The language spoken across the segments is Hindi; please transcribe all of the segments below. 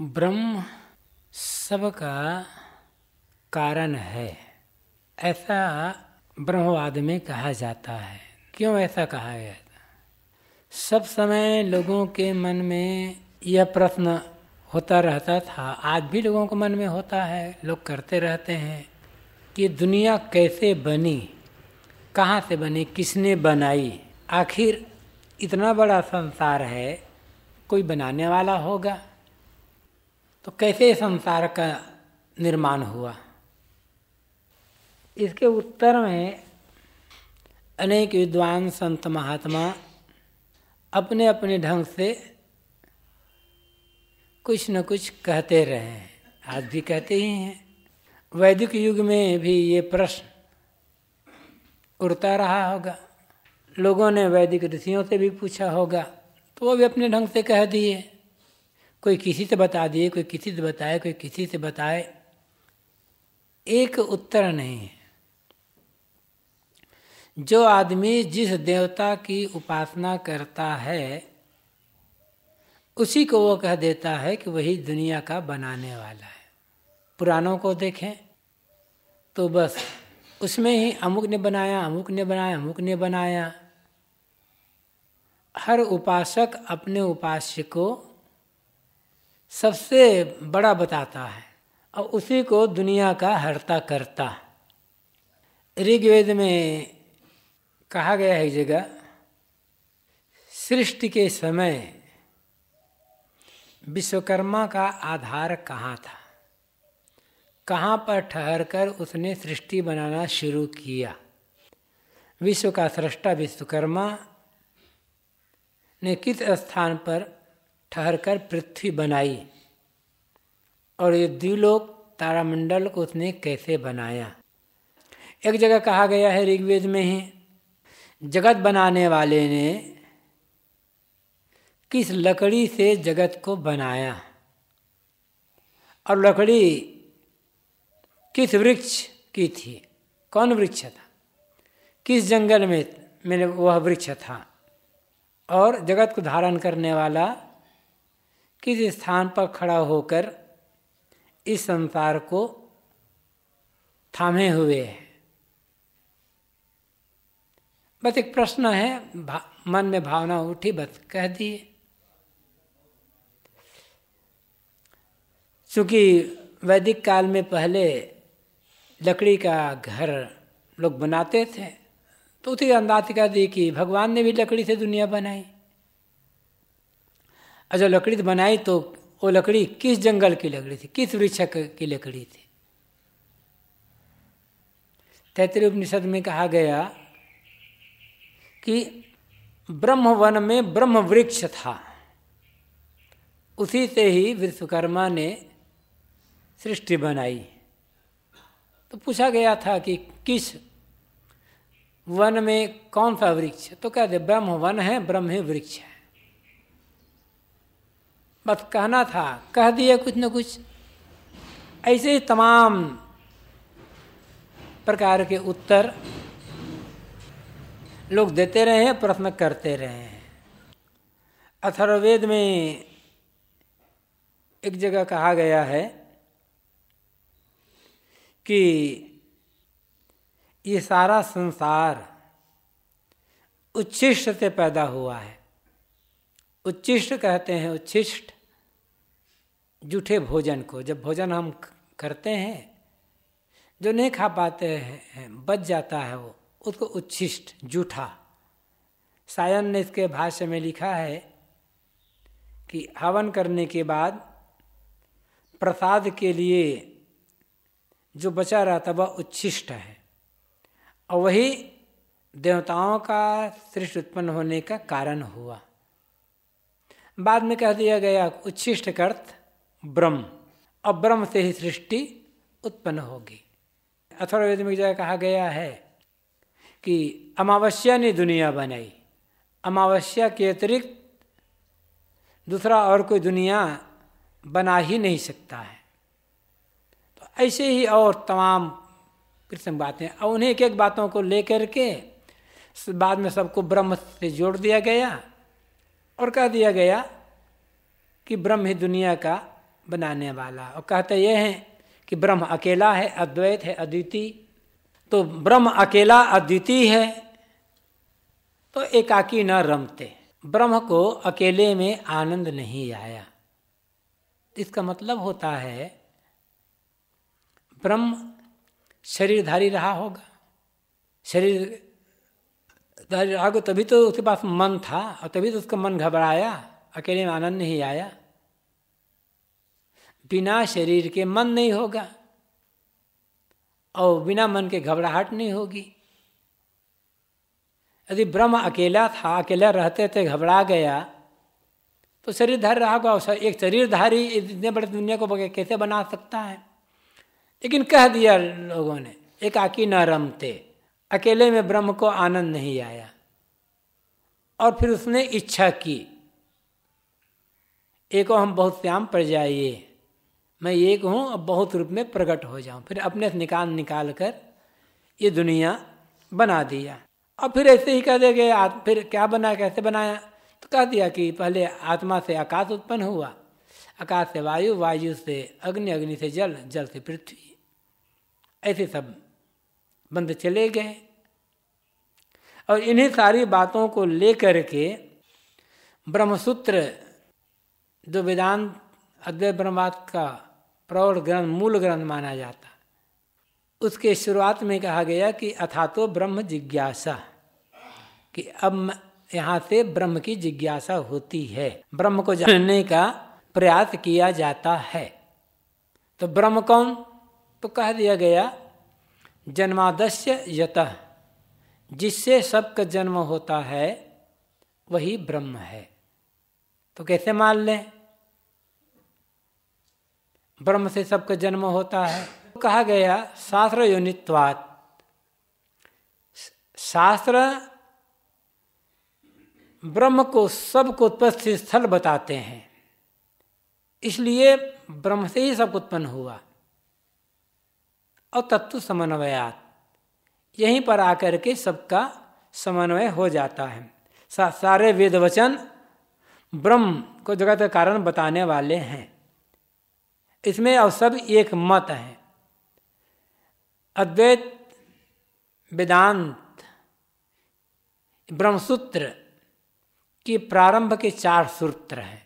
ब्रह्म सबका कारण है ऐसा ब्रह्मवाद में कहा जाता है क्यों ऐसा कहा गया था सब समय लोगों के मन में यह प्रश्न होता रहता था आज भी लोगों के मन में होता है लोग करते रहते हैं कि दुनिया कैसे बनी कहाँ से बनी किसने बनाई आखिर इतना बड़ा संसार है कोई बनाने वाला होगा तो कैसे संसार का निर्माण हुआ इसके उत्तर में अनेक विद्वान संत महात्मा अपने अपने ढंग से कुछ न कुछ कहते रहे हैं आज भी कहते ही हैं वैदिक युग में भी ये प्रश्न उड़ता रहा होगा लोगों ने वैदिक ऋषियों से भी पूछा होगा तो वो भी अपने ढंग से कह दिए कोई किसी से बता दिए कोई किसी से बताए कोई किसी से बताए एक उत्तर नहीं है जो आदमी जिस देवता की उपासना करता है उसी को वो कह देता है कि वही दुनिया का बनाने वाला है पुराणों को देखें तो बस उसमें ही अमुक ने बनाया अमुक ने बनाया अमुक ने बनाया हर उपासक अपने उपास्य को सबसे बड़ा बताता है और उसी को दुनिया का हरता करता ऋग्वेद में कहा गया है जगह सृष्टि के समय विश्वकर्मा का आधार कहाँ था कहाँ पर ठहर कर उसने सृष्टि बनाना शुरू किया विश्व का सृष्टा विश्वकर्मा ने किस स्थान पर ठहर कर पृथ्वी बनाई और ये द्विलोक तारामंडल को उसने कैसे बनाया एक जगह कहा गया है ऋग्वेद में ही जगत बनाने वाले ने किस लकड़ी से जगत को बनाया और लकड़ी किस वृक्ष की थी कौन वृक्ष था किस जंगल में मेरे वह वृक्ष था और जगत को धारण करने वाला किस स्थान पर खड़ा होकर इस संसार को थामे हुए है बस एक प्रश्न है मन में भावना उठी बस कह दिए चूंकि वैदिक काल में पहले लकड़ी का घर लोग बनाते थे तो उसी अंदाज कर दी कि भगवान ने भी लकड़ी से दुनिया बनाई और जब लकड़ी तो बनाई तो वो लकड़ी किस जंगल की लकड़ी थी किस वृक्ष की लकड़ी थी तैतृ उपनिषद में कहा गया कि ब्रह्म वन में ब्रह्म वृक्ष था उसी से ही विश्वकर्मा ने सृष्टि बनाई तो पूछा गया था कि किस वन में कौन सा वृक्ष तो कहते ब्रह्म वन है ब्रह्म वृक्ष है बस कहना था कह दिए कुछ न कुछ ऐसे ही तमाम प्रकार के उत्तर लोग देते रहे हैं प्रश्न करते रहे हैं अथर्ववेद में एक जगह कहा गया है कि ये सारा संसार उच्छिष्ट से पैदा हुआ है उच्छिष्ट कहते हैं उच्छिष्ट जूठे भोजन को जब भोजन हम करते हैं जो नहीं खा पाते हैं बच जाता है वो उसको उच्छिष्ट जूठा सायन ने इसके भाष्य में लिखा है कि हवन करने के बाद प्रसाद के लिए जो बचा रहता वह उच्छिष्ट है और वही देवताओं का सृष्टि उत्पन्न होने का कारण हुआ बाद में कह दिया गया उच्छिष्ट अर्थ ब्रह्म अब ब्रह्म से ही सृष्टि उत्पन्न होगी अथर्वेद में जगह कहा गया है कि अमावस्या ने दुनिया बनाई अमावस्या के अतिरिक्त दूसरा और कोई दुनिया बना ही नहीं सकता है तो ऐसे ही और तमाम कृष्ण बातें और उन्हें एक एक बातों को लेकर के बाद में सबको ब्रह्म से जोड़ दिया गया और कह दिया गया कि ब्रह्म ही दुनिया का बनाने वाला और कहते यह है कि ब्रह्म अकेला है अद्वैत है अद्वितीय तो ब्रह्म अकेला अद्वितीय है तो एकाकी न रमते ब्रह्म को अकेले में आनंद नहीं आया इसका मतलब होता है ब्रह्म शरीरधारी रहा होगा शरीर राग तभी तो उसके पास मन था और तभी तो उसका मन घबराया अकेले में आनंद नहीं आया बिना शरीर के मन नहीं होगा और बिना मन के घबराहट नहीं होगी यदि ब्रह्म अकेला था अकेला रहते थे घबरा गया तो शरीर धर रहा होगा एक शरीरधारी इतने बड़े दुनिया को कैसे बना सकता है लेकिन कह दिया लोगों ने एक आकी न रमते अकेले में ब्रह्म को आनंद नहीं आया और फिर उसने इच्छा की एक हम बहुत श्याम पर जाइए मैं एक हूँ अब बहुत रूप में प्रकट हो जाऊँ फिर अपने से निकाल निकाल कर ये दुनिया बना दिया अब फिर ऐसे ही कह दे गए फिर क्या बना कैसे बनाया तो कह दिया कि पहले आत्मा से आकाश उत्पन्न हुआ आकाश से वायु वायु से अग्नि अग्नि से जल जल से पृथ्वी ऐसे सब बंद चले गए और इन्हीं सारी बातों को लेकर के ब्रह्मसूत्र जो वेदांत अद्वैत ब्रह्मवाद का प्रौढ़ ग्रंथ मूल ग्रंथ माना जाता उसके शुरुआत में कहा गया कि अथा तो ब्रह्म जिज्ञासा कि अब यहाँ से ब्रह्म की जिज्ञासा होती है ब्रह्म को जानने का प्रयास किया जाता है तो ब्रह्म कौन तो कह दिया गया जन्मादस्य यत जिससे सबका जन्म होता है वही ब्रह्म है तो कैसे मान लें ब्रह्म से सबका जन्म होता है कहा गया शास्त्र योनित्वात शास्त्र ब्रह्म को सबको उत्पत्ति स्थल बताते हैं इसलिए ब्रह्म से ही सब उत्पन्न हुआ और तत्व समन्वयात यहीं पर आकर के सबका समन्वय हो जाता है सा, सारे वेद वचन ब्रह्म को जगत का कारण बताने वाले हैं इसमें अब सब एक मत है अद्वैत वेदांत ब्रह्मसूत्र के प्रारंभ के चार सूत्र हैं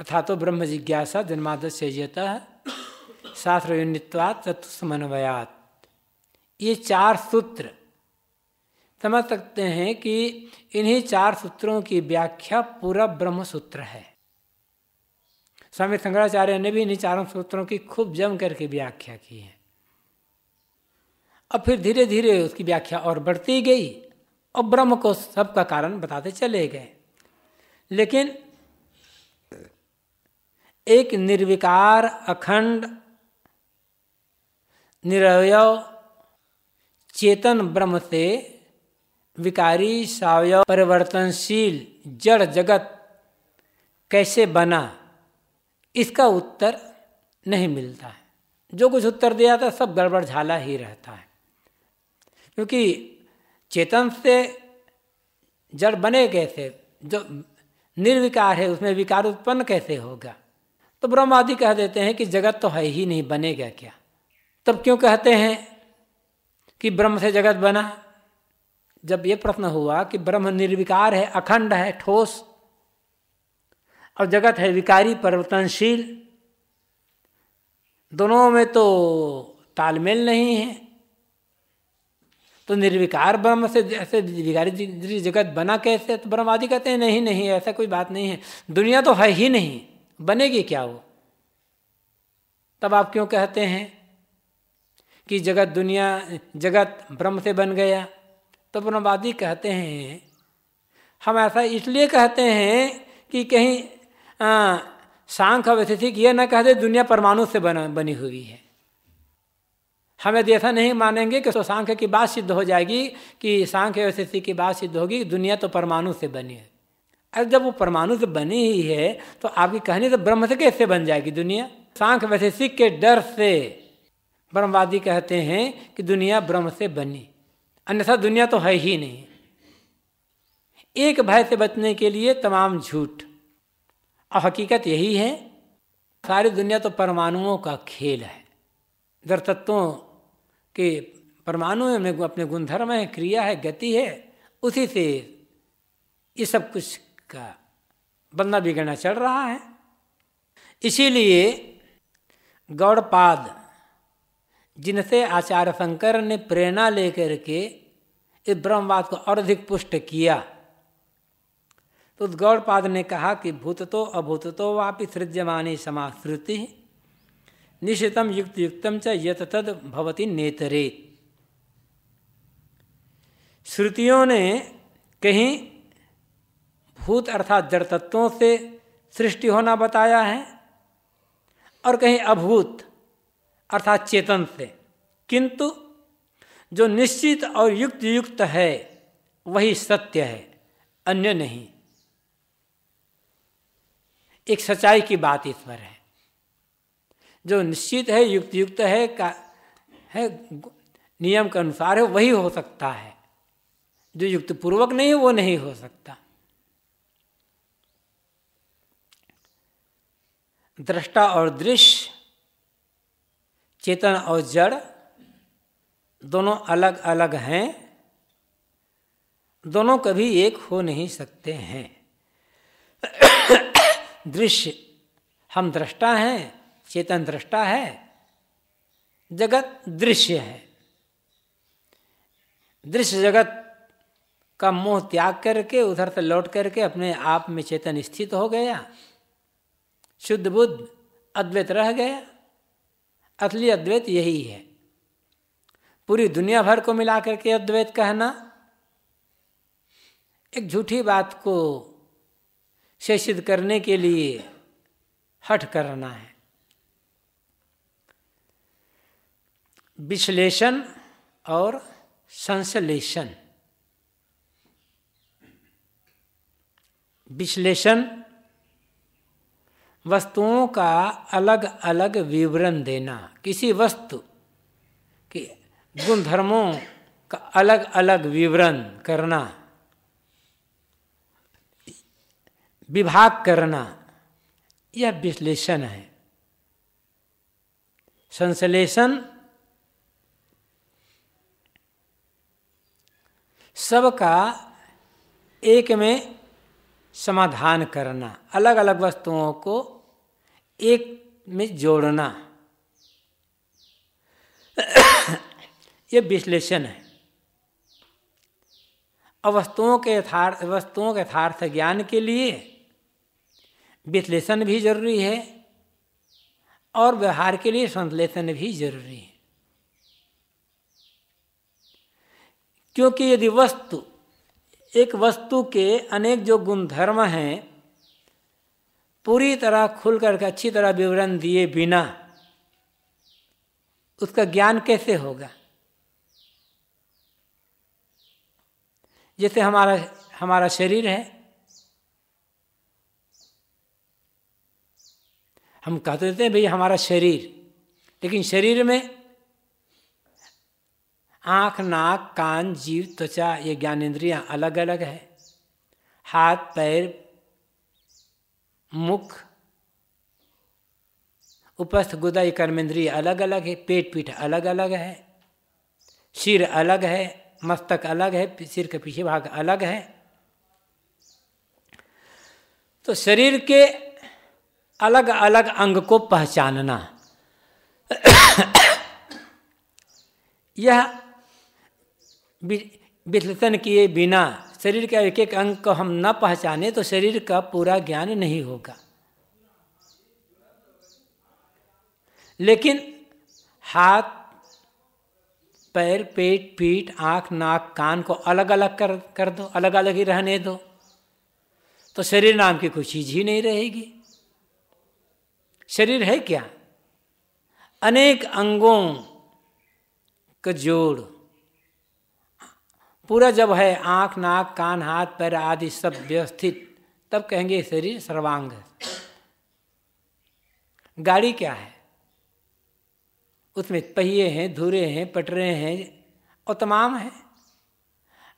अर्थात तो ब्रह्म जिज्ञासा जन्मादश है शास्त्र यूनित्वात ये चार सूत्र समझ सकते हैं कि इन्हीं चार सूत्रों की व्याख्या पूरा ब्रह्म सूत्र है स्वामी शंकराचार्य ने भी इन्हीं चारों सूत्रों की खूब जम करके व्याख्या की है अब फिर धीरे धीरे उसकी व्याख्या और बढ़ती गई और ब्रह्म को सबका कारण बताते चले गए लेकिन एक निर्विकार अखंड निरवय चेतन ब्रह्म से विकारी सवय परिवर्तनशील जड़ जगत कैसे बना इसका उत्तर नहीं मिलता है जो कुछ उत्तर दिया था सब गड़बड़ झाला ही रहता है क्योंकि चेतन से जड़ बने कैसे जो निर्विकार है उसमें विकार उत्पन्न कैसे होगा तो ब्रह्म आदि कह देते हैं कि जगत तो है ही नहीं बनेगा क्या तब क्यों कहते हैं कि ब्रह्म से जगत बना जब ये प्रश्न हुआ कि ब्रह्म निर्विकार है अखंड है ठोस और जगत है विकारी परिवर्तनशील दोनों में तो तालमेल नहीं है तो निर्विकार ब्रह्म से ऐसे विकारी जगत बना कैसे तो आदि कहते हैं नहीं नहीं ऐसा कोई बात नहीं है दुनिया तो है ही नहीं बनेगी क्या वो तब आप क्यों कहते हैं कि जगत दुनिया जगत ब्रह्म से बन गया तो ब्रह्मवादी कहते हैं हम ऐसा इसलिए कहते हैं कि कहीं आ, सांख वैशेषिक ये ना कहते दुनिया परमाणु से बना बनी हुई है हम यदि ऐसा नहीं मानेंगे कि तो सांख्य की बात सिद्ध हो जाएगी कि सांख्य वैशेषिक की बात सिद्ध होगी दुनिया तो परमाणु से बनी है अरे जब वो परमाणु से बनी ही है तो आपकी कहानी तो ब्रह्म से कैसे बन जाएगी दुनिया सांख वैशेषिक के डर से ब्रह्मवादी कहते हैं कि दुनिया ब्रह्म से बनी अन्यथा दुनिया तो है ही नहीं एक भय से बचने के लिए तमाम झूठ और हकीकत यही है सारी दुनिया तो परमाणुओं का खेल है दर तत्वों के परमाणु में अपने गुणधर्म है क्रिया है गति है उसी से ये सब कुछ का बनना बिगड़ना चल रहा है इसीलिए गौड़पाद जिनसे आचार्य शंकर ने प्रेरणा लेकर के इस ब्रह्मवाद को और अधिक पुष्ट किया तो उस गौड़पाद ने कहा कि भूततो अभूततो वापि सृज्यमानी समाश्रुति निश्चितम युक्त युक्तम च यत तद भवती नेतरे श्रुतियों ने कहीं भूत अर्थात जड़ तत्वों से सृष्टि होना बताया है और कहीं अभूत अर्थात चेतन से किंतु जो निश्चित और युक्त युक्त है वही सत्य है अन्य नहीं एक सच्चाई की बात इस पर है जो निश्चित है युक्त युक्त है का है नियम के अनुसार है वही हो सकता है जो युक्त पूर्वक नहीं है वो नहीं हो सकता दृष्टा और दृश्य चेतन और जड़ दोनों अलग अलग हैं दोनों कभी एक हो नहीं सकते हैं दृश्य हम दृष्टा हैं चेतन दृष्टा है जगत दृश्य है दृश्य जगत का मोह त्याग करके उधर से लौट करके अपने आप में चेतन स्थित हो गया शुद्ध बुद्ध अद्वैत रह गया असली अद्वैत यही है पूरी दुनिया भर को मिला करके अद्वैत कहना एक झूठी बात को शेषित करने के लिए हट करना है विश्लेषण और संश्लेषण विश्लेषण वस्तुओं का अलग अलग विवरण देना किसी वस्तु के गुणधर्मों का अलग अलग विवरण करना विभाग करना यह विश्लेषण है संश्लेषण सबका एक में समाधान करना अलग अलग वस्तुओं को एक में जोड़ना ये विश्लेषण है अवस्तुओं के यथार्थ वस्तुओं के यथार्थ ज्ञान के लिए विश्लेषण भी जरूरी है और व्यवहार के लिए संश्लेषण भी जरूरी है क्योंकि यदि वस्तु एक वस्तु के अनेक जो गुणधर्म हैं पूरी तरह खुल करके अच्छी तरह विवरण दिए बिना उसका ज्ञान कैसे होगा जैसे हमारा हमारा शरीर है हम कहते देते हैं भाई हमारा शरीर लेकिन शरीर में आँख नाक कान जीव त्वचा ये ज्ञानेन्द्रियाँ अलग अलग है हाथ पैर मुख उपस्थ गुदाई कर्मेंद्रिय अलग अलग है पेट पीठ अलग अलग है सिर अलग है मस्तक अलग है सिर के पीछे भाग अलग है तो शरीर के अलग अलग अंग को पहचानना यह विश्लेषण किए बिना शरीर के एक एक अंग को हम न पहचाने तो शरीर का पूरा ज्ञान नहीं होगा लेकिन हाथ पैर पेट पीठ आँख नाक कान को अलग अलग कर कर दो अलग अलग ही रहने दो तो शरीर नाम की कोई चीज ही नहीं रहेगी शरीर है क्या अनेक अंगों का जोड़ पूरा जब है आँख नाक कान हाथ पैर आदि सब व्यवस्थित तब कहेंगे शरीर सर्वांग गाड़ी क्या है उसमें पहिए हैं धुरे हैं पटरे हैं और तमाम हैं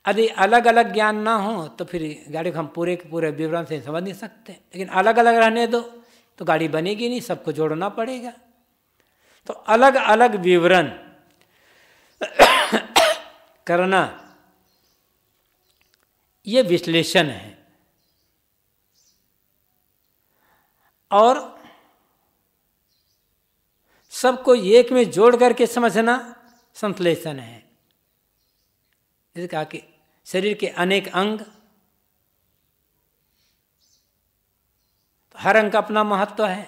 यदि अलग अलग ज्ञान ना हो तो फिर गाड़ी को हम पूरे के पूरे विवरण से समझ नहीं सकते लेकिन अलग अलग रहने दो तो गाड़ी बनेगी नहीं सबको जोड़ना पड़ेगा तो अलग अलग विवरण करना ये विश्लेषण है और सबको एक में जोड़ करके समझना संश्लेषण है जैसे कहा कि शरीर के अनेक अंग तो हर अंग का अपना महत्व है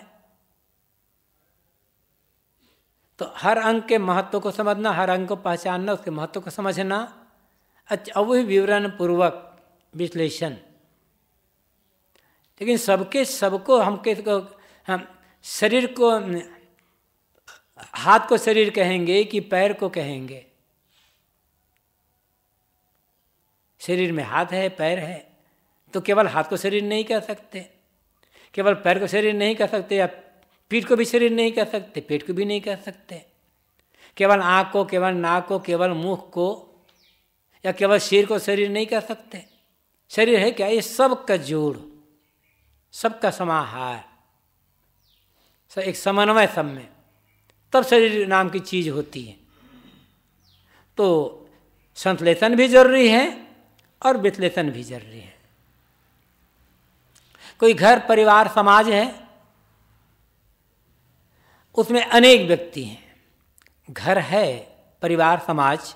तो हर अंग के महत्व को समझना हर अंग को पहचानना उसके महत्व को समझना अच्छा वही विवरण पूर्वक विश्लेषण लेकिन सबके सबको हम किस को हम शरीर को हाथ को शरीर कहेंगे कि पैर को कहेंगे शरीर में हाथ है पैर है तो केवल हाथ को शरीर नहीं कह सकते केवल पैर को शरीर नहीं कह सकते या पीठ को भी शरीर नहीं कह सकते पेट को भी नहीं कह सकते केवल आँख को केवल नाक को केवल मुख को या केवल शरीर को शरीर नहीं कह सकते शरीर है क्या ये सब का जोड़ सबका समाहार एक समन्वय सब में तब शरीर नाम की चीज होती है तो संश्लेषण भी जरूरी है और विश्लेषण भी जरूरी है कोई घर परिवार समाज है उसमें अनेक व्यक्ति हैं घर है परिवार समाज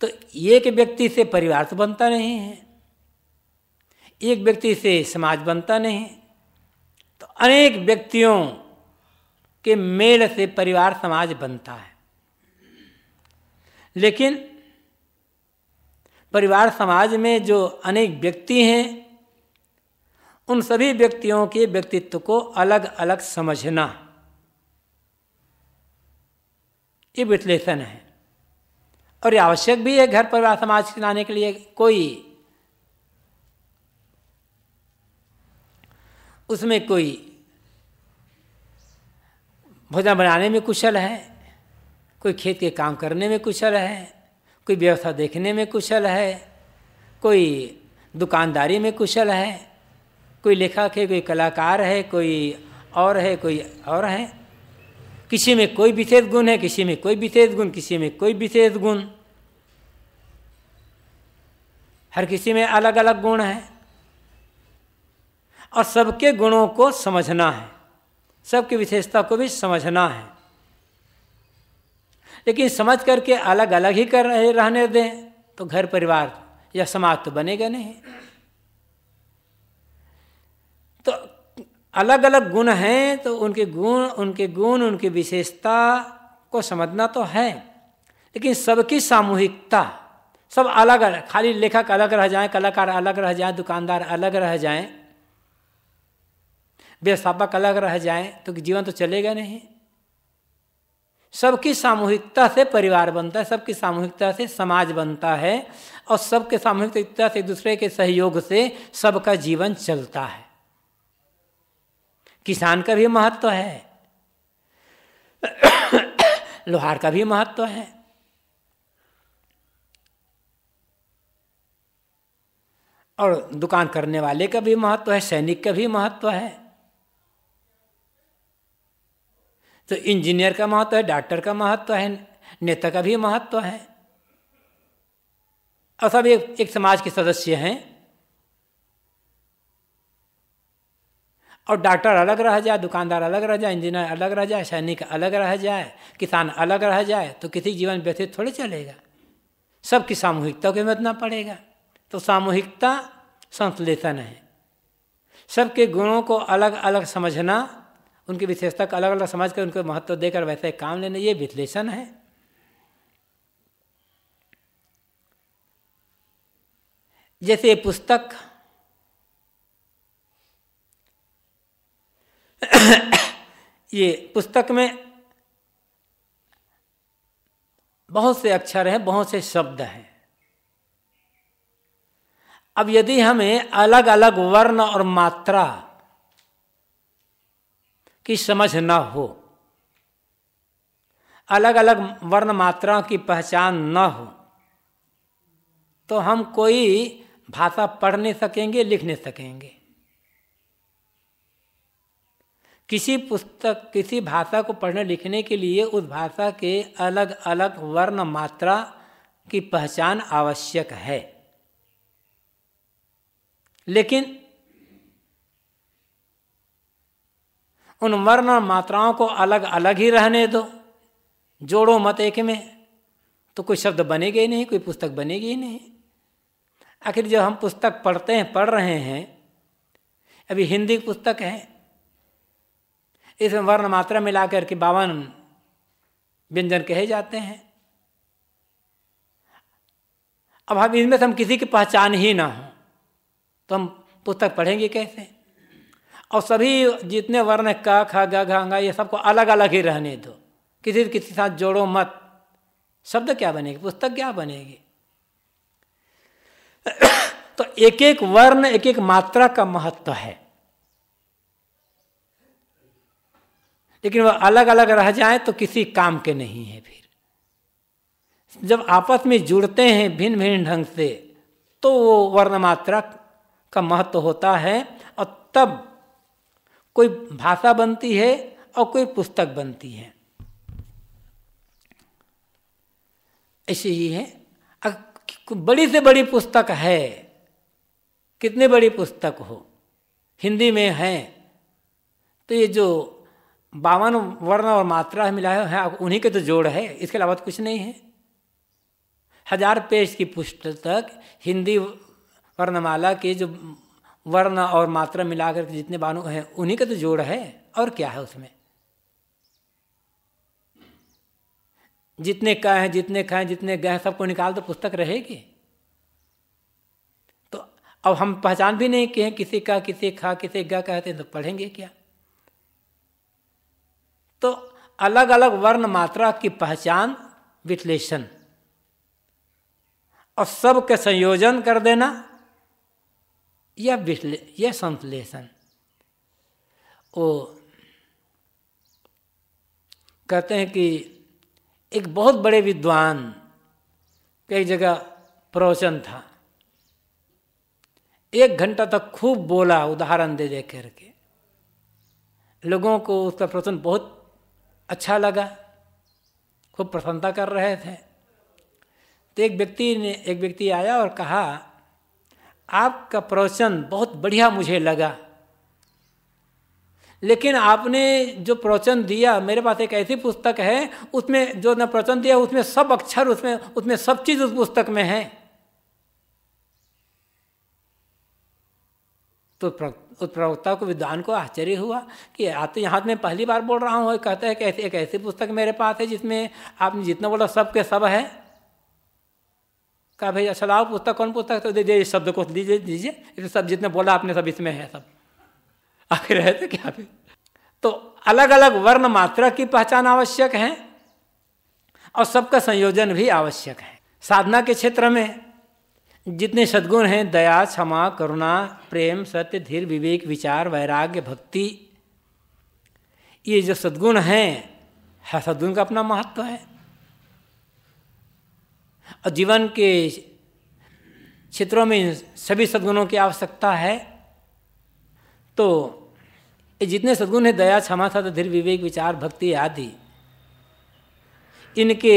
तो एक व्यक्ति से परिवार तो बनता नहीं है एक व्यक्ति से समाज बनता नहीं तो अनेक व्यक्तियों के मेल से परिवार समाज बनता है लेकिन परिवार समाज में जो अनेक व्यक्ति हैं उन सभी व्यक्तियों के व्यक्तित्व को अलग अलग समझना ये विश्लेषण है और आवश्यक भी है घर परिवार समाज चलाने के लिए कोई उसमें कोई भोजन बनाने में कुशल है कोई खेत के काम करने में कुशल है कोई व्यवस्था देखने में कुशल है कोई दुकानदारी में कुशल है कोई लेखक है कोई कलाकार है कोई और है कोई और है किसी में कोई विशेष गुण है किसी में कोई विशेष गुण किसी में कोई विशेष गुण हर किसी में अलग अलग गुण है और सबके गुणों को समझना है सबकी विशेषता को भी समझना है लेकिन समझ करके अलग अलग ही कर रहे रहने दें तो घर परिवार या समाज तो बनेगा नहीं तो अलग अलग गुण हैं तो उनके गुण उनके गुण उनकी विशेषता को समझना तो है लेकिन सबकी सामूहिकता सब अलग अलग खाली लेखक अलग रह जाएं कलाकार अलग रह जाएं दुकानदार अलग रह जाएं व्यवस्थापक अलग रह जाएं तो जीवन तो चलेगा नहीं सबकी सामूहिकता से परिवार बनता है सबकी सामूहिकता से समाज बनता है और सबके सामूहिकता से दूसरे के सहयोग से सबका जीवन चलता है किसान का भी महत्व है लोहार का भी महत्व है और दुकान करने वाले का भी महत्व है सैनिक का भी महत्व है तो इंजीनियर का महत्व है डॉक्टर का महत्व है नेता का भी महत्व है और सब एक, एक समाज के सदस्य हैं और डॉक्टर अलग रह जाए दुकानदार अलग रह जाए इंजीनियर अलग रह जाए सैनिक अलग रह जाए किसान अलग रह जाए तो किसी जीवन व्यतीत थोड़े चलेगा सबकी सामूहिकता को बदना पड़ेगा तो सामूहिकता संश्लेषण है सबके गुणों को अलग अलग समझना उनकी विशेषता को अलग अलग समझ कर उनको महत्व देकर वैसे काम लेना ये विश्लेषण है जैसे ये पुस्तक ये पुस्तक में बहुत से अक्षर हैं बहुत से शब्द हैं अब यदि हमें अलग अलग वर्ण और मात्रा की समझ न हो अलग अलग वर्ण मात्राओं की पहचान न हो तो हम कोई भाषा पढ़ नहीं सकेंगे लिख नहीं सकेंगे किसी पुस्तक किसी भाषा को पढ़ने लिखने के लिए उस भाषा के अलग अलग वर्ण मात्रा की पहचान आवश्यक है लेकिन उन वर्ण मात्राओं को अलग अलग ही रहने दो जोड़ो मत एक में तो कोई शब्द बनेगा ही नहीं कोई पुस्तक बनेगी ही नहीं आखिर जब हम पुस्तक पढ़ते हैं पढ़ रहे हैं अभी हिंदी पुस्तक है इसमें वर्ण मात्रा मिला करके बावन व्यंजन कहे जाते हैं अब हम इनमें से हम किसी की पहचान ही ना हो तो हम पुस्तक पढ़ेंगे कैसे और सभी जितने वर्ण का खा गा घा ये सबको अलग अलग ही रहने दो किसी किसी के साथ जोड़ो मत शब्द क्या बनेगी पुस्तक क्या बनेगी तो एक एक वर्ण एक एक मात्रा का महत्व है लेकिन वह अलग अलग रह जाए तो किसी काम के नहीं है फिर जब आपस में जुड़ते हैं भिन्न भिन्न ढंग से तो वो वर्ण मात्रा का महत्व होता है और तब कोई भाषा बनती है और कोई पुस्तक बनती है ऐसे ही है बड़ी से बड़ी पुस्तक है कितनी बड़ी पुस्तक हो हिंदी में है तो ये जो बावन वर्ण और मात्रा मिला है हाँ, उन्हीं के तो जोड़ है इसके अलावा तो कुछ नहीं है हजार पेज की पुस्तक हिंदी वर्णमाला के जो वर्ण और मात्रा मिलाकर के जितने बानु हैं उन्हीं का तो जोड़ है और क्या है उसमें जितने क हैं जितने खाए जितने गह सबको निकाल तो पुस्तक रहेगी तो अब हम पहचान भी नहीं किए किसी का किसी खा किसी गह कहते हैं तो पढ़ेंगे क्या तो अलग अलग वर्ण मात्रा की पहचान विश्लेषण और सब के संयोजन कर देना यह विश्ले यह संश्लेषण वो कहते हैं कि एक बहुत बड़े विद्वान कई जगह प्रवचन था एक घंटा तक खूब बोला उदाहरण दे दे करके लोगों को उसका प्रवचन बहुत अच्छा लगा खूब प्रसन्नता कर रहे थे तो एक व्यक्ति ने एक व्यक्ति आया और कहा आपका प्रवचन बहुत बढ़िया मुझे लगा लेकिन आपने जो प्रवचन दिया मेरे पास एक ऐसी पुस्तक है उसमें जो न प्रवचन दिया उसमें सब अक्षर उसमें उसमें सब चीज़ उस पुस्तक में है तो उस प्रवक्ता को विद्वान को आश्चर्य हुआ कि आप तो यहाँ में पहली बार बोल रहा हूँ कहता है कि एक ऐसी पुस्तक मेरे पास है जिसमें आपने जितना बोला सब के सब है कहा भाई अच्छा लाओ पुस्तक कौन पुस्तक तो दीजिए इस शब्द को दीजिए दीजिए ये सब जितने बोला आपने सब इसमें है सब आखिर है तो क्या फिर तो अलग अलग वर्ण मात्रा की पहचान आवश्यक है और सबका संयोजन भी आवश्यक है साधना के क्षेत्र में जितने सद्गुण हैं दया क्षमा करुणा प्रेम सत्य धीर विवेक विचार वैराग्य भक्ति ये जो सद्गुण हैं सद्गुण का अपना महत्व है और जीवन के क्षेत्रों में सभी सद्गुणों की आवश्यकता है तो ये जितने सद्गुण है दया क्षमा था धीर विवेक विचार भक्ति आदि इनके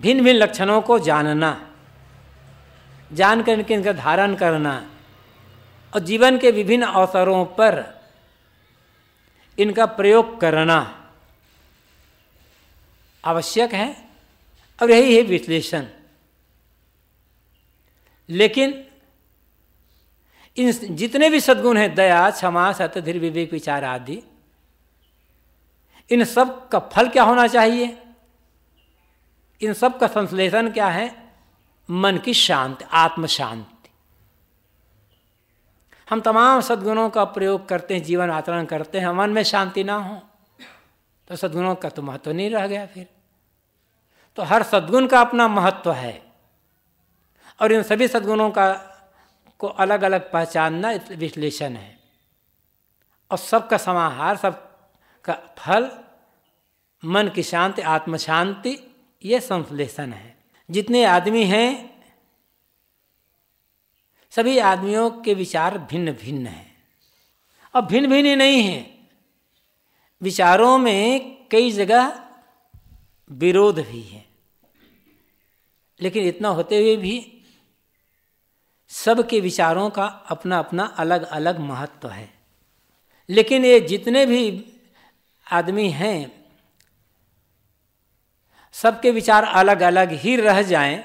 भिन्न भिन्न लक्षणों को जानना जान कर इनके इनका धारण करना और जीवन के विभिन्न अवसरों पर इनका प्रयोग करना आवश्यक है और यही है विश्लेषण लेकिन इन जितने भी सद्गुण हैं दया क्षमा सत्य धीर विवेक विचार आदि इन सब का फल क्या होना चाहिए इन सब का संश्लेषण क्या है मन की शांति आत्म शांति हम तमाम सद्गुणों का प्रयोग करते हैं जीवन आचरण करते हैं मन में शांति ना हो तो सद्गुणों का तो महत्व नहीं रह गया फिर तो हर सद्गुण का अपना महत्व है और इन सभी सद्गुणों का को अलग अलग पहचानना विश्लेषण है और सबका समाहार सब का फल मन की शांति आत्म शांति ये संश्लेषण है जितने आदमी हैं सभी आदमियों के विचार भिन्न भिन्न हैं और भिन्न भिन्न नहीं हैं विचारों में कई जगह विरोध भी है लेकिन इतना होते हुए भी सबके विचारों का अपना अपना अलग अलग महत्व तो है लेकिन ये जितने भी आदमी हैं सबके विचार अलग अलग ही रह जाएं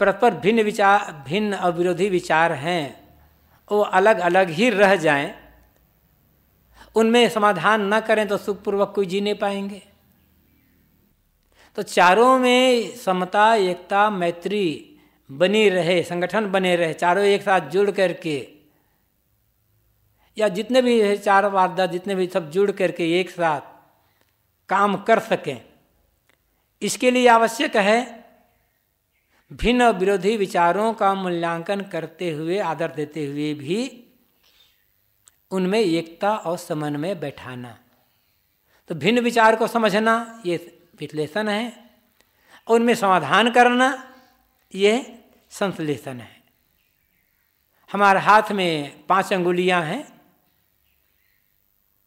परस्पर भिन्न विचार भिन्न और विरोधी विचार हैं वो अलग अलग ही रह जाएं उनमें समाधान न करें तो सुखपूर्वक कोई जी नहीं पाएंगे तो चारों में समता एकता मैत्री बनी रहे संगठन बने रहे चारों एक साथ जुड़ करके या जितने भी है चार वारदा जितने भी सब जुड़ करके एक साथ काम कर सकें इसके लिए आवश्यक है भिन्न विरोधी विचारों का मूल्यांकन करते हुए आदर देते हुए भी उनमें एकता और समन्वय बैठाना तो भिन्न विचार को समझना ये विश्लेषण है और उनमें समाधान करना ये संश्लेषण है हमारे हाथ में पांच अंगुलियां हैं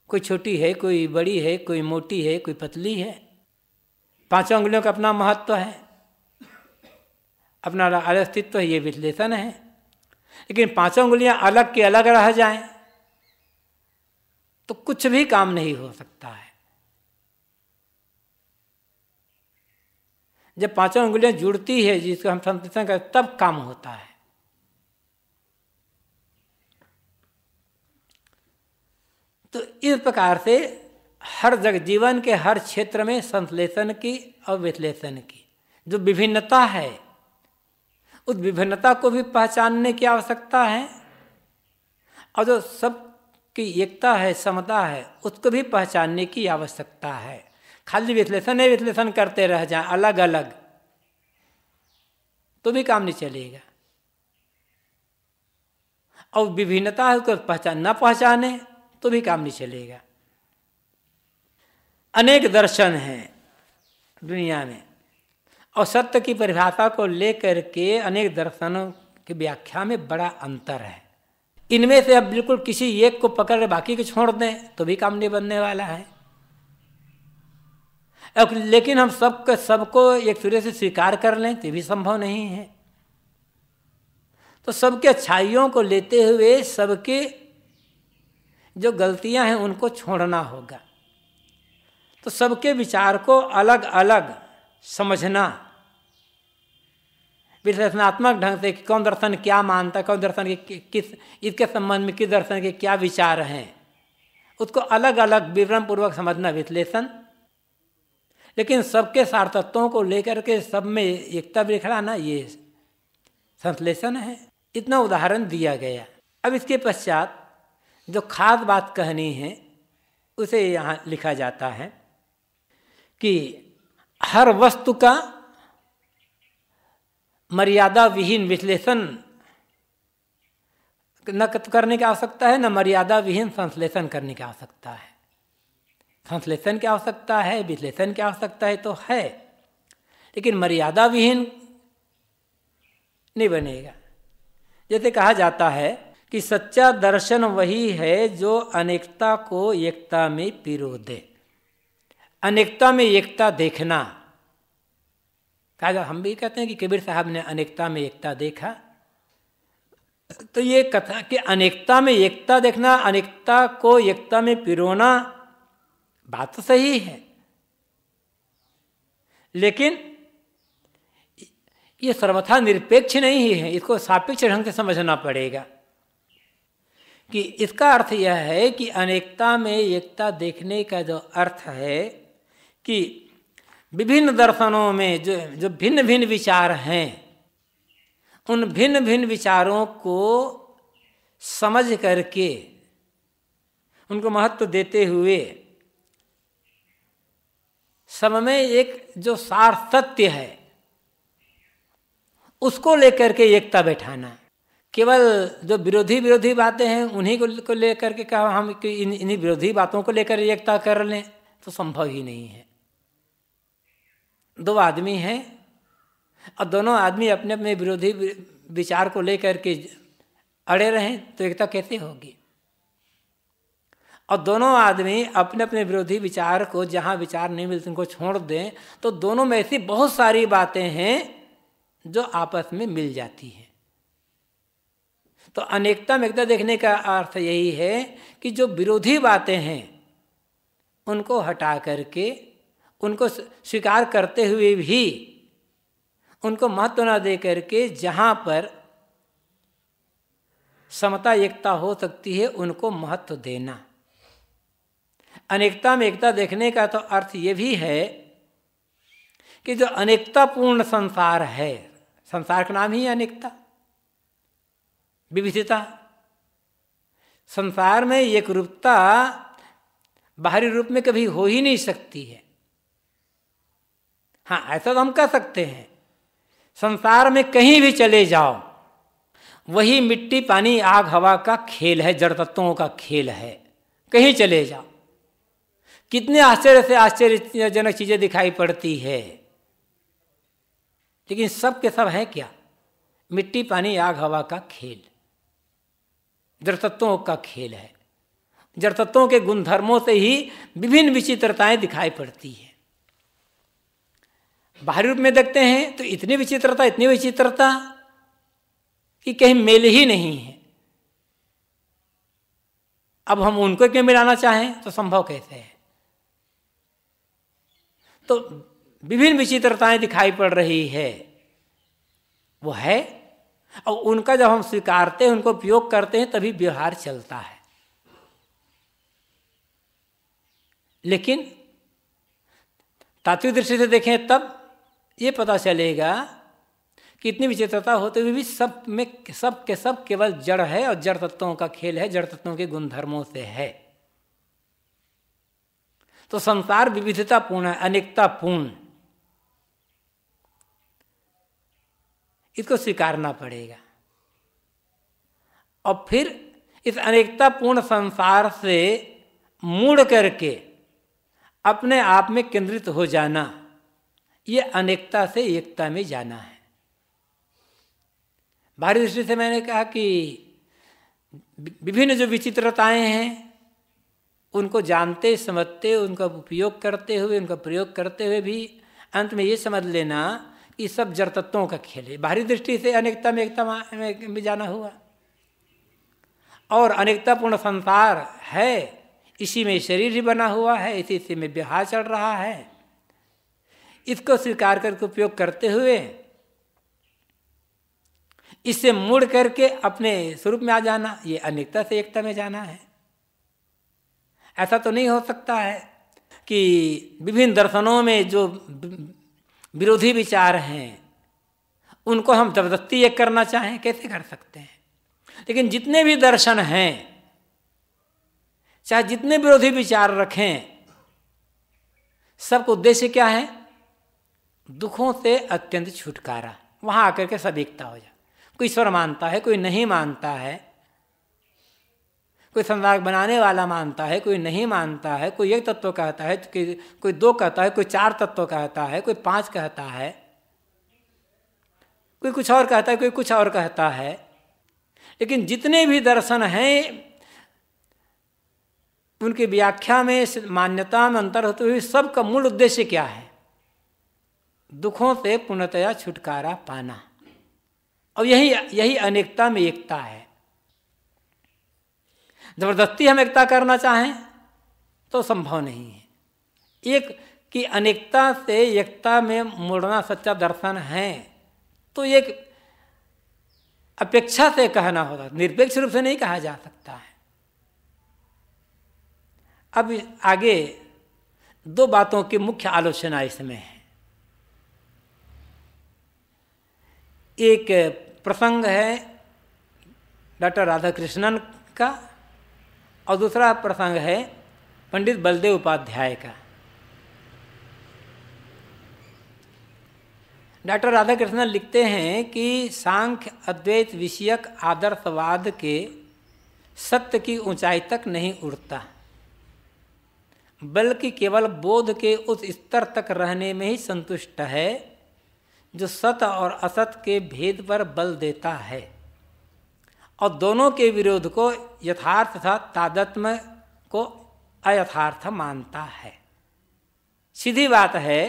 कोई छोटी है कोई बड़ी है कोई मोटी है कोई पतली है पांचों अंगुलियों का अपना महत्व है अपना अस्तित्व तो ये विश्लेषण है लेकिन पांचों अंगुलियां अलग के अलग रह जाएं तो कुछ भी काम नहीं हो सकता है जब पांचों उंगलियां जुड़ती है जिसको हम संतोषण करते तब काम होता है तो इस प्रकार से हर जगह जीवन के हर क्षेत्र में संश्लेषण की और विश्लेषण की जो विभिन्नता है उस विभिन्नता को भी पहचानने की आवश्यकता है और जो सब की एकता है समता है उसको भी पहचानने की आवश्यकता है खाली विश्लेषण ही विश्लेषण करते रह जाए अलग अलग तो भी काम नहीं चलेगा और विभिन्नता को पहचान न पहचाने तो भी काम नहीं चलेगा अनेक दर्शन हैं दुनिया में और सत्य की परिभाषा को लेकर के अनेक दर्शनों की व्याख्या में बड़ा अंतर है इनमें से अब बिल्कुल किसी एक को पकड़ बाकी को छोड़ दें तो भी काम नहीं बनने वाला है लेकिन हम सब सबको एक दूसरे से स्वीकार कर लें तो भी संभव नहीं है तो सबके अच्छाइयों को लेते हुए सबके जो गलतियां हैं उनको छोड़ना होगा तो सबके विचार को अलग अलग समझना विश्लेषणात्मक ढंग से कि कौन दर्शन क्या मानता है कौन दर्शन के किस इसके संबंध में किस दर्शन के क्या विचार हैं उसको अलग अलग विवरण पूर्वक समझना विश्लेषण लेकिन सबके सार्थकों को लेकर के सब में एकता बिखराना ये संश्लेषण है इतना उदाहरण दिया गया अब इसके पश्चात जो खास बात कहनी है उसे यहाँ लिखा जाता है कि हर वस्तु का मर्यादा विहीन विश्लेषण न करने की आवश्यकता है न मर्यादा विहीन संश्लेषण करने की आवश्यकता है संश्लेषण की आवश्यकता है विश्लेषण की आवश्यकता है तो है लेकिन मर्यादा विहीन नहीं बनेगा जैसे कहा जाता है कि सच्चा दर्शन वही है जो अनेकता को एकता में पिरो दे अनेकता में एकता देखना कहा हम भी कहते हैं कि कबीर साहब ने अनेकता में एकता देखा तो ये कथा कि अनेकता में एकता देखना अनेकता को एकता में पिरोना बात तो सही है लेकिन ये सर्वथा निरपेक्ष नहीं है इसको सापेक्ष ढंग से समझना पड़ेगा कि इसका अर्थ यह है कि अनेकता में एकता देखने का जो अर्थ है कि विभिन्न दर्शनों में जो जो भिन्न भिन्न विचार हैं उन भिन्न भिन्न विचारों को समझ करके उनको महत्व देते हुए सम में एक जो सार सत्य है उसको लेकर के एकता बैठाना केवल जो विरोधी विरोधी बातें हैं उन्हीं को लेकर के कहा हम इन इन्हीं विरोधी बातों को लेकर एकता कर लें तो संभव ही नहीं है दो आदमी हैं और दोनों आदमी अपने अपने विरोधी विचार को लेकर के अड़े रहें तो एकता कैसे होगी और दोनों आदमी अपने अपने विरोधी विचार को जहाँ विचार नहीं मिलते उनको छोड़ दें तो दोनों में ऐसी बहुत सारी बातें हैं जो आपस में मिल जाती हैं तो अनेकता में एकता देखने का अर्थ यही है कि जो विरोधी बातें हैं उनको हटा करके उनको स्वीकार करते हुए भी उनको महत्व न दे करके जहाँ पर समता एकता हो सकती है उनको महत्व देना अनेकता में एकता देखने का तो अर्थ ये भी है कि जो अनेकता पूर्ण संसार है संसार का नाम ही अनेकता विविधता संसार में एक रूपता बाहरी रूप में कभी हो ही नहीं सकती है हाँ ऐसा तो हम कह सकते हैं संसार में कहीं भी चले जाओ वही मिट्टी पानी आग हवा का खेल है जड़ तत्वों का खेल है कहीं चले जाओ कितने आश्चर्य से आश्चर्यजनक चीज़ें दिखाई पड़ती है लेकिन सब के सब है क्या मिट्टी पानी आग हवा का खेल जड़ तत्वों का खेल है जड़ तत्वों के गुणधर्मों से ही विभिन्न विचित्रताएं दिखाई पड़ती है बाहरी रूप में देखते हैं तो इतनी विचित्रता इतनी विचित्रता कि कहीं मेल ही नहीं है अब हम उनको क्यों मिलाना चाहें तो संभव कैसे है तो विभिन्न विचित्रताएं दिखाई पड़ रही है वो है और उनका जब हम स्वीकारते हैं उनको उपयोग करते हैं तभी व्यवहार चलता है लेकिन तात्विक दृष्टि से देखें तब ये पता चलेगा कि इतनी विचित्रता होते हुए भी सब में सब के सब केवल जड़ है और जड़ तत्वों का खेल है जड़ तत्वों के गुणधर्मों से है तो संसार विविधता पूर्ण है अनेकता पूर्ण इसको स्वीकारना पड़ेगा और फिर इस अनेकता पूर्ण संसार से मुड़ करके अपने आप में केंद्रित हो जाना ये अनेकता से एकता में जाना है बाहरी दृष्टि से मैंने कहा कि विभिन्न जो विचित्रताएं हैं उनको जानते समझते उनका उपयोग करते हुए उनका प्रयोग करते हुए भी अंत में ये समझ लेना कि सब जड़ तत्वों का खेल है बाहरी दृष्टि से अनेकता में एकता में जाना हुआ और अनेकतापूर्ण संसार है इसी में शरीर भी बना हुआ है इसी इसी में ब्याह चल रहा है इसको स्वीकार करके उपयोग करते हुए इससे मुड़ करके अपने स्वरूप में आ जाना ये अनेकता से एकता में जाना है ऐसा तो नहीं हो सकता है कि विभिन्न दर्शनों में जो विरोधी विचार हैं उनको हम जबरदस्ती एक करना चाहें कैसे कर सकते हैं लेकिन जितने भी दर्शन हैं चाहे जितने विरोधी विचार रखें सबको उद्देश्य क्या है दुखों से अत्यंत छुटकारा वहां आकर के सब एकता हो जाए कोई ईश्वर मानता है कोई नहीं मानता है कोई संवाद बनाने वाला मानता है कोई नहीं मानता है कोई एक तत्व कहता है कोई दो कहता है कोई चार तत्व कहता है कोई पांच कहता है कोई कुछ और कहता है कोई कुछ और कहता है लेकिन जितने भी दर्शन हैं उनकी व्याख्या में मान्यता में अंतर होते हुए सबका मूल उद्देश्य क्या है दुखों से पूर्णतया छुटकारा पाना और यही यही अनेकता में एकता है जबरदस्ती हम एकता करना चाहें तो संभव नहीं है एक कि अनेकता से एकता में मुड़ना सच्चा दर्शन है तो एक अपेक्षा से कहना होगा निरपेक्ष रूप से नहीं कहा जा सकता है अब आगे दो बातों की मुख्य आलोचना इसमें है एक प्रसंग है डॉक्टर राधा कृष्णन का और दूसरा प्रसंग है पंडित बलदेव उपाध्याय का डॉक्टर राधाकृष्णन लिखते हैं कि सांख्य अद्वैत विषयक आदर्शवाद के सत्य की ऊंचाई तक नहीं उड़ता बल्कि केवल बोध के उस स्तर तक रहने में ही संतुष्ट है जो सत और असत के भेद पर बल देता है और दोनों के विरोध को यथार्थ था तादत्म को अयथार्थ मानता है सीधी बात है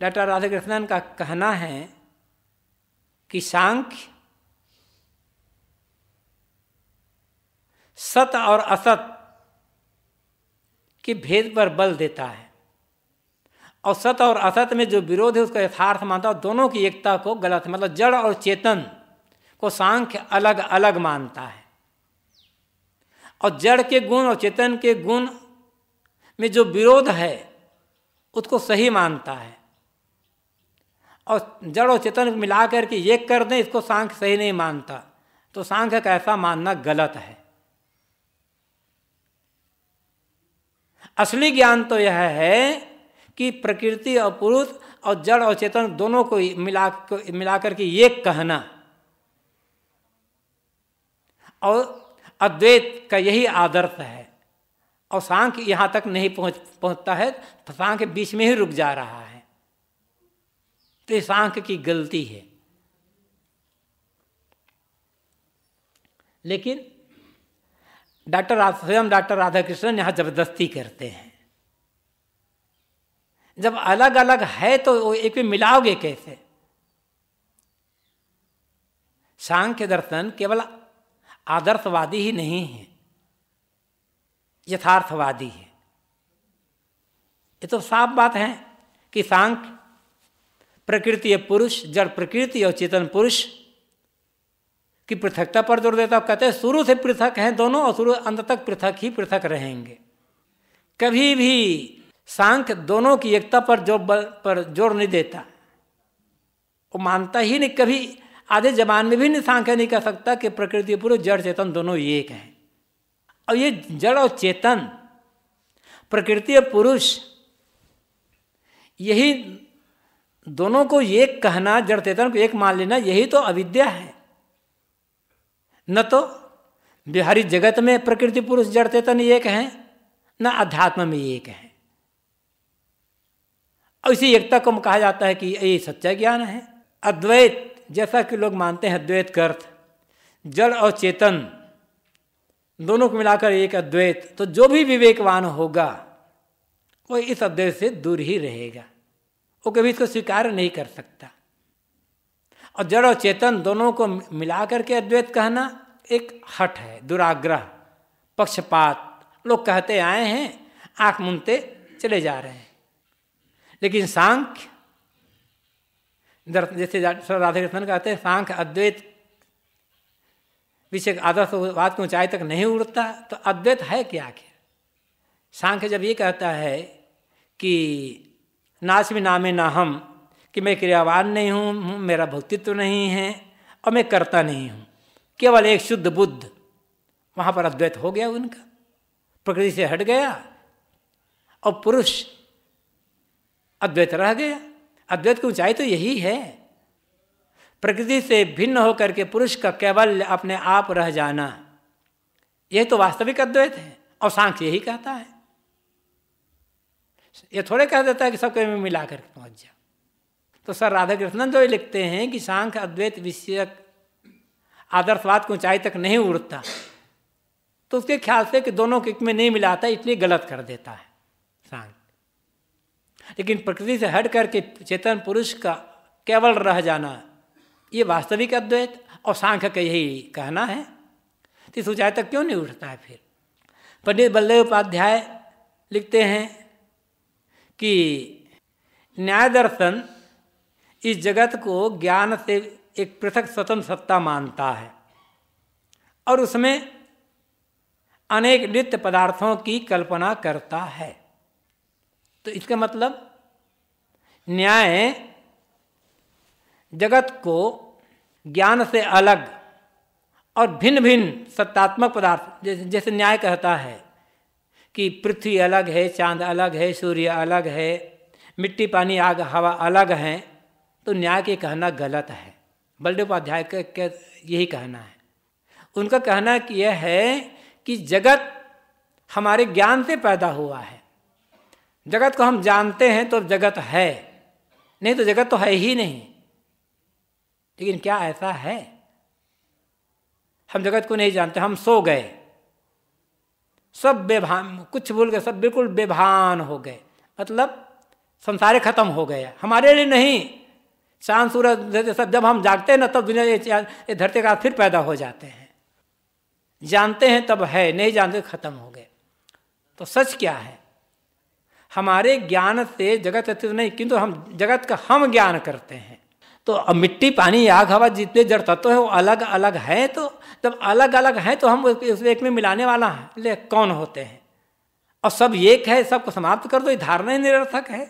डॉक्टर राधाकृष्णन का कहना है कि सांख्य सत और असत के भेद पर बल देता है और सत और असत में जो विरोध है उसका यथार्थ मानता और दोनों की एकता को गलत मतलब जड़ और चेतन को सांख्य अलग अलग मानता है और जड़ के गुण और चेतन के गुण में जो विरोध है उसको सही मानता है और जड़ और चेतन मिला करके ये कर दें इसको सांख्य सही नहीं मानता तो सांख्य का ऐसा मानना गलत है असली ज्ञान तो यह है कि प्रकृति और पुरुष और जड़ और चेतन दोनों को मिला मिलाकर के एक कहना और अद्वैत का यही आदर्श है और सांख्य यहाँ तक नहीं पहुँच पहुँचता है तो सांख बीच में ही रुक जा रहा है तो सांख्य सांख की गलती है लेकिन डॉक्टर स्वयं डॉक्टर राधाकृष्णन यहाँ जबरदस्ती करते हैं जब अलग अलग है तो एक में मिलाओगे कैसे सांख्य दर्शन केवल आदर्शवादी ही नहीं है यथार्थवादी है ये तो साफ बात है कि सांख प्रकृति पुरुष जड़ प्रकृति और चेतन पुरुष की पृथकता पर जोर देता कहते हैं शुरू से पृथक हैं दोनों और शुरू अंत तक पृथक ही पृथक रहेंगे कभी भी सांख्य दोनों की एकता पर जो पर जोर नहीं देता वो मानता ही नहीं कभी आधे जबान में भी नहीं सांख्य नहीं कह सकता कि प्रकृति पूर्व जड़ चेतन दोनों एक हैं और ये जड़ और चेतन प्रकृति और पुरुष यही दोनों को एक कहना जड़ चेतन को एक मान लेना यही तो अविद्या है न तो बिहारी जगत में प्रकृति पुरुष जड़ चेतन एक हैं न अध्यात्म में एक हैं इसी एकता को कहा जाता है कि ये सच्चा ज्ञान है अद्वैत जैसा कि लोग मानते हैं अद्वैत अर्थ जड़ और चेतन दोनों को मिलाकर एक अद्वैत तो जो भी विवेकवान होगा वो इस अद्वैत से दूर ही रहेगा वो कभी इसको स्वीकार नहीं कर सकता और जड़ और चेतन दोनों को मिलाकर के अद्वैत कहना एक हट है दुराग्रह पक्षपात लोग कहते आए हैं आंख मुनते चले जा रहे हैं लेकिन सांख्य जैसे राधा कृष्णन कहते हैं सांख्य अद्वैत विषय आदर्शवाद की ऊंचाई तक नहीं उड़ता तो अद्वैत है क्या आखिर सांख्य जब ये कहता है कि में नामे ना हम कि मैं क्रियावान नहीं हूँ मेरा भक्तित्व नहीं है और मैं करता नहीं हूँ केवल एक शुद्ध बुद्ध वहाँ पर अद्वैत हो गया उनका प्रकृति से हट गया और पुरुष अद्वैत रह गया अद्वैत की ऊंचाई तो यही है प्रकृति से भिन्न होकर के पुरुष का केवल अपने आप रह जाना यह तो वास्तविक अद्वैत है और सांख्य यही कहता है ये थोड़े कह देता है कि सबके में मिला करके पहुंच जा तो सर राधा कृष्णन जो लिखते हैं कि सांख अद्वैत विषयक आदर्शवाद को ऊंचाई तक नहीं उड़ता तो उसके ख्याल से कि दोनों किक में नहीं मिलाता इसलिए गलत कर देता है सांख लेकिन प्रकृति से हट करके चेतन पुरुष का केवल रह जाना ये वास्तविक अद्वैत और सांख्य का यही कहना है तो ऊंचाई तक क्यों नहीं उठता है फिर पंडित बल्लभ उपाध्याय लिखते हैं कि न्याय दर्शन इस जगत को ज्ञान से एक पृथक स्वतंत्र सत्ता मानता है और उसमें अनेक नित्य पदार्थों की कल्पना करता है तो इसका मतलब न्याय जगत को ज्ञान से अलग और भिन्न भिन्न सत्तात्मक पदार्थ जैसे जैसे न्याय कहता है कि पृथ्वी अलग है चांद अलग है सूर्य अलग है मिट्टी पानी आग हवा अलग हैं तो न्याय के कहना गलत है उपाध्याय का यही कहना है उनका कहना यह है कि जगत हमारे ज्ञान से पैदा हुआ है जगत को हम जानते हैं तो जगत है नहीं तो जगत तो है ही नहीं लेकिन क्या ऐसा है हम जगत को नहीं जानते हम सो गए सब बेभान कुछ भूल गए सब बिल्कुल बेभान हो गए मतलब संसार खत्म हो गए हमारे लिए नहीं चांद सूरज सब जब हम जागते हैं ना तब दुनिया ये धरती का फिर पैदा हो जाते हैं जानते हैं तब है नहीं जानते खत्म हो गए तो सच क्या है हमारे ज्ञान से जगत अस्तित्व नहीं किंतु हम जगत का हम ज्ञान करते हैं तो अब मिट्टी पानी आग हवा जितने जड़ तत्व है वो अलग अलग है तो जब अलग अलग हैं तो हम उस एक में मिलाने वाला है ले कौन होते हैं और सब एक है सबको समाप्त कर दो ये धारणा ही निरर्थक है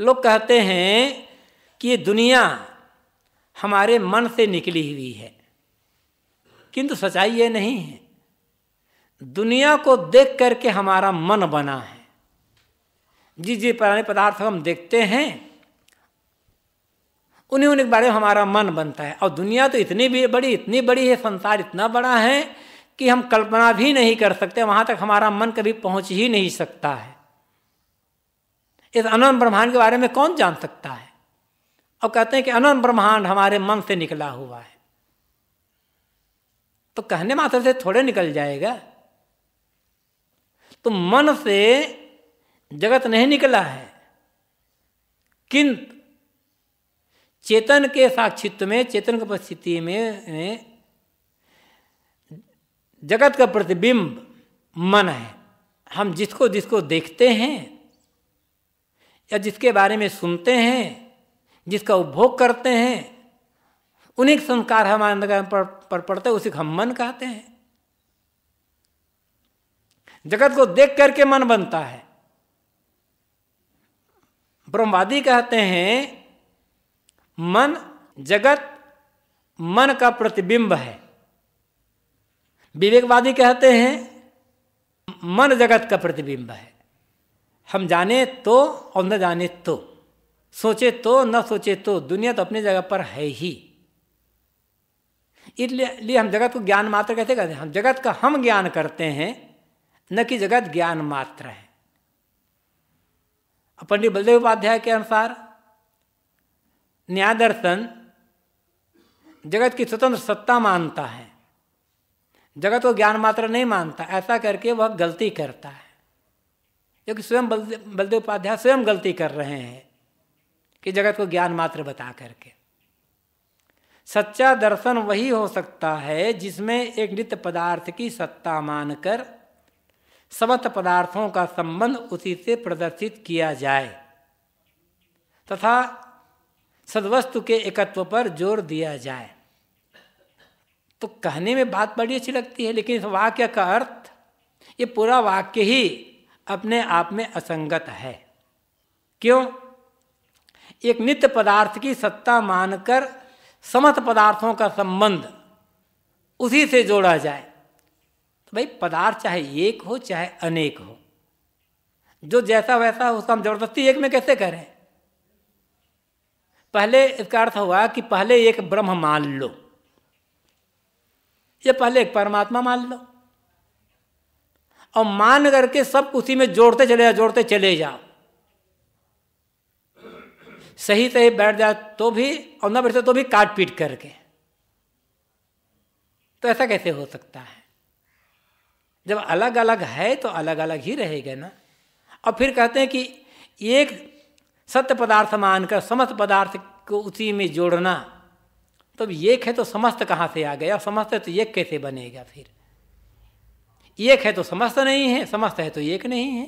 लोग कहते हैं कि ये दुनिया हमारे मन से निकली हुई है किंतु सच्चाई ये नहीं है दुनिया को देख करके हमारा मन बना है जिस जिस पुराने पदार्थ हम देखते हैं उन्हें उन्हीं के बारे में हमारा मन बनता है और दुनिया तो इतनी भी बड़ी इतनी बड़ी है संसार इतना बड़ा है कि हम कल्पना भी नहीं कर सकते वहां तक हमारा मन कभी पहुंच ही नहीं सकता है इस अनंत ब्रह्मांड के बारे में कौन जान सकता है और कहते हैं कि अनंत ब्रह्मांड हमारे मन से निकला हुआ है तो कहने मात्र से थोड़े निकल जाएगा तो मन से जगत नहीं निकला है किंतु चेतन के साक्षित्व में चेतन की उपस्थिति में जगत का प्रतिबिंब मन है हम जिसको जिसको देखते हैं या जिसके बारे में सुनते हैं जिसका उपभोग करते हैं उन्हीं संस्कार हमारे अंदर पर, पर पड़ते हैं उसी हम मन कहते हैं जगत को देख करके मन बनता है ब्रह्मवादी कहते हैं मन जगत मन का प्रतिबिंब है विवेकवादी कहते हैं मन जगत का प्रतिबिंब है हम जाने तो और न जाने तो सोचे तो न सोचे तो दुनिया तो अपनी जगह पर है ही इसलिए हम जगत को ज्ञान मात्र कहते कहते हम जगत का हम ज्ञान करते हैं न कि जगत ज्ञान मात्र है पंडित बलदेव उपाध्याय के अनुसार न्याय दर्शन जगत की स्वतंत्र सत्ता मानता है जगत को ज्ञान मात्र नहीं मानता ऐसा करके वह गलती करता है क्योंकि स्वयं बलदेव उपाध्याय स्वयं गलती कर रहे हैं कि जगत को ज्ञान मात्र बता करके सच्चा दर्शन वही हो सकता है जिसमें एक नित्य पदार्थ की सत्ता मानकर समस्त पदार्थों का संबंध उसी से प्रदर्शित किया जाए तथा सदवस्तु के एकत्व पर जोर दिया जाए तो कहने में बात बड़ी अच्छी लगती है लेकिन इस वाक्य का अर्थ ये पूरा वाक्य ही अपने आप में असंगत है क्यों एक नित्य पदार्थ की सत्ता मानकर समत पदार्थों का संबंध उसी से जोड़ा जाए तो भाई पदार्थ चाहे एक हो चाहे अनेक हो जो जैसा वैसा उसको हम जबरदस्ती एक में कैसे करें पहले इसका अर्थ हुआ कि पहले एक ब्रह्म मान लो ये पहले एक परमात्मा मान लो और मान करके सब उसी में जोड़ते चले जाओ जोड़ते चले जाओ सही सही बैठ जाए तो भी और न बैठते तो भी काट पीट करके तो ऐसा कैसे हो सकता है जब अलग अलग है तो अलग अलग ही रहेगा ना और फिर कहते हैं कि एक सत्य पदार्थ मानकर समस्त पदार्थ को उसी में जोड़ना तब तो एक है तो समस्त कहाँ से आ गया समस्त है तो एक कैसे बनेगा फिर एक है तो समस्त नहीं है समस्त है तो एक नहीं है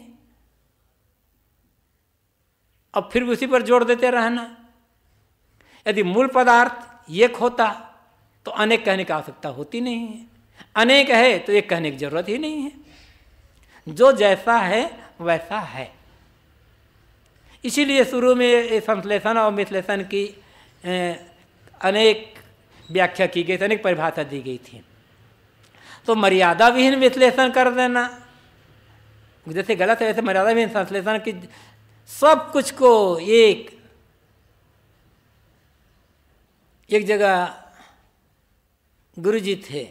अब फिर उसी पर जोड़ देते रहना यदि मूल पदार्थ एक होता तो अनेक कहने की आवश्यकता होती नहीं है अनेक है तो एक कहने की जरूरत ही नहीं है जो जैसा है वैसा है इसीलिए शुरू में संश्लेषण और विश्लेषण की अनेक व्याख्या की गई थी अनेक परिभाषा दी गई थी तो मर्यादा विहीन विश्लेषण कर देना जैसे गलत है वैसे मर्यादा विहीन संश्लेषण की सब कुछ को एक एक जगह गुरु जी थे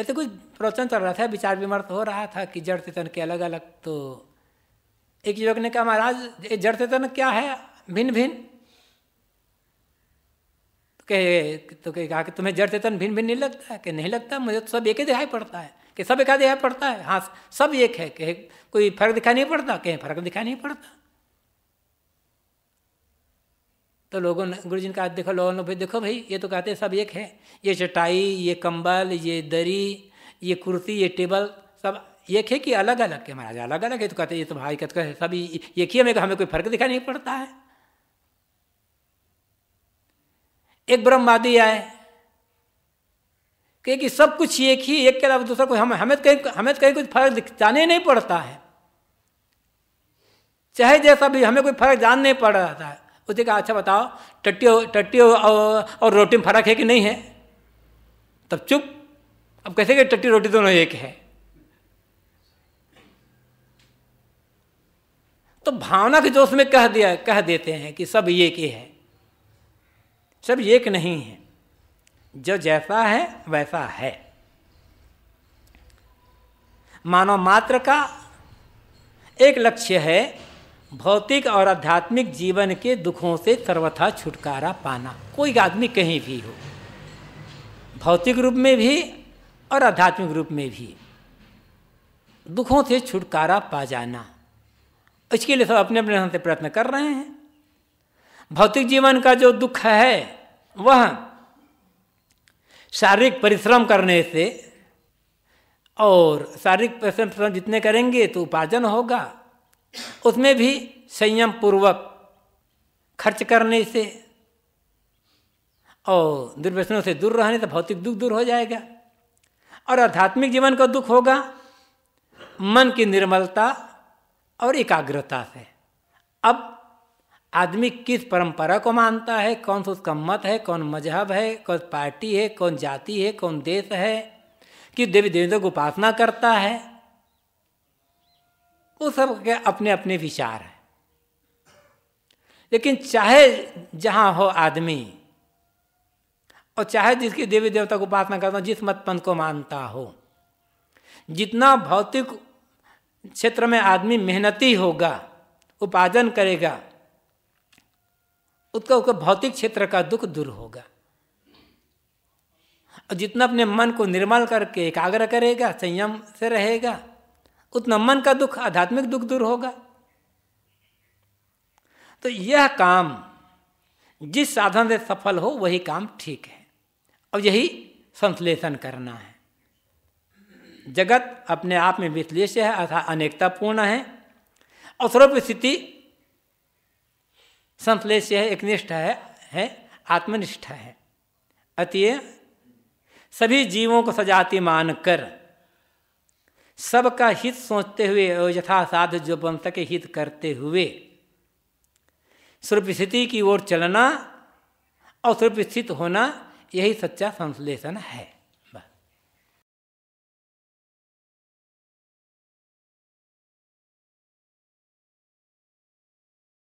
ऐसे कुछ प्रवचन चल रहा था विचार विमर्श हो रहा था कि जड़ चेतन के अलग अलग तो एक युवक ने कहा महाराज जड़ चेतन क्या है भिन्न भिन्न तो कहे तो कहे कहा कि तुम्हें जड़ चेतन भिन्न भिन्न नहीं लगता है कि नहीं लगता मुझे तो सब एक ही दिखाई पड़ता है कि सब एक दिखाई पड़ता है हाँ सब एक है कहे कोई फर्क दिखाई नहीं पड़ता कहीं फर्क दिखाई नहीं पड़ता तो लोगों ने गुरु जी ने कहा देखो लोगों ने भाई देखो भाई ये तो कहते हैं सब एक है ये चटाई ये कंबल ये दरी ये कुर्सी ये टेबल सब एक है कि अलग अलग के महाराज अलग अलग है तो कहते ये तो भाई कहते सभी एक ही हमें हमें कोई फर्क दिखाई नहीं पड़ता है एक ब्रह्मवादी आए कहे कि सब कुछ एक ही एक के अलावा दूसरा कोई हम हमें तो कहीं हमें तो कहीं कुछ फर्क जाने नहीं पड़ता है चाहे जैसा भी हमें कोई फर्क जान नहीं पड़ रहा था उसने कहा अच्छा बताओ टट्टी टट्टी और रोटी में फर्क है कि नहीं है तब चुप अब कैसे कि टट्टी रोटी दोनों एक है तो भावना के जोश में कह दिया कह देते हैं कि सब एक ही है सब एक नहीं है जो जैसा है वैसा है मानव मात्र का एक लक्ष्य है भौतिक और आध्यात्मिक जीवन के दुखों से सर्वथा छुटकारा पाना कोई आदमी कहीं भी हो भौतिक रूप में भी और आध्यात्मिक रूप में भी दुखों से छुटकारा पा जाना इसके लिए सब अपने अपने ढंग से प्रयत्न कर रहे हैं भौतिक जीवन का जो दुख है वह शारीरिक परिश्रम करने से और शारीरिक परिश्रम जितने करेंगे तो उपार्जन होगा उसमें भी संयम पूर्वक खर्च करने से और दुर्व्यसनों से दूर रहने से भौतिक दुख दूर हो जाएगा और आध्यात्मिक जीवन का दुख होगा मन की निर्मलता और एकाग्रता से अब आदमी किस परंपरा को मानता है कौन सा उसका मत है कौन मजहब है कौन पार्टी है कौन जाति है कौन देश है कि देवी देवता को उपासना करता है वो सब के अपने अपने विचार हैं लेकिन चाहे जहां हो आदमी और चाहे जिसकी देवी देवता को उपासना करता हूं जिस मत पंथ को मानता हो जितना भौतिक क्षेत्र में आदमी मेहनती होगा उपार्जन करेगा उसका उसका भौतिक क्षेत्र का दुख दूर होगा और जितना अपने मन को निर्मल करके एकाग्र करेगा संयम से रहेगा उतना मन का दुख आध्यात्मिक दुख दूर होगा तो यह काम जिस साधन से सफल हो वही काम ठीक है और यही संश्लेषण करना है जगत अपने आप में विश्लेष्य है अर्थात अनेकतापूर्ण है और स्वरूप स्थिति संश्लेष्य है एकनिष्ठ है है आत्मनिष्ठ है अतिय सभी जीवों को सजाती मानकर सबका हित सोचते हुए और साध जो बन सके हित करते हुए सुरपस्थिति स्थिति की ओर चलना और स्वरूप स्थित होना यही सच्चा संश्लेषण है